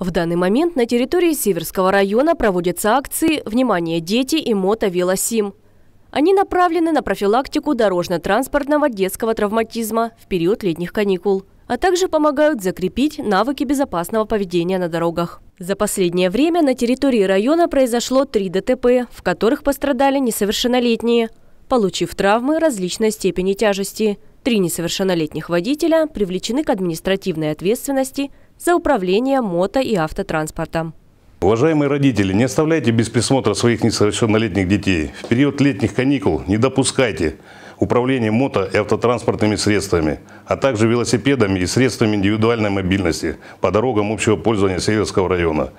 В данный момент на территории Северского района проводятся акции «Внимание, дети» и «Мото-велосим». Они направлены на профилактику дорожно-транспортного детского травматизма в период летних каникул, а также помогают закрепить навыки безопасного поведения на дорогах. За последнее время на территории района произошло три ДТП, в которых пострадали несовершеннолетние, получив травмы различной степени тяжести – Три несовершеннолетних водителя привлечены к административной ответственности за управление мото- и автотранспортом. Уважаемые родители, не оставляйте без присмотра своих несовершеннолетних детей. В период летних каникул не допускайте управление мото- и автотранспортными средствами, а также велосипедами и средствами индивидуальной мобильности по дорогам общего пользования Северского района.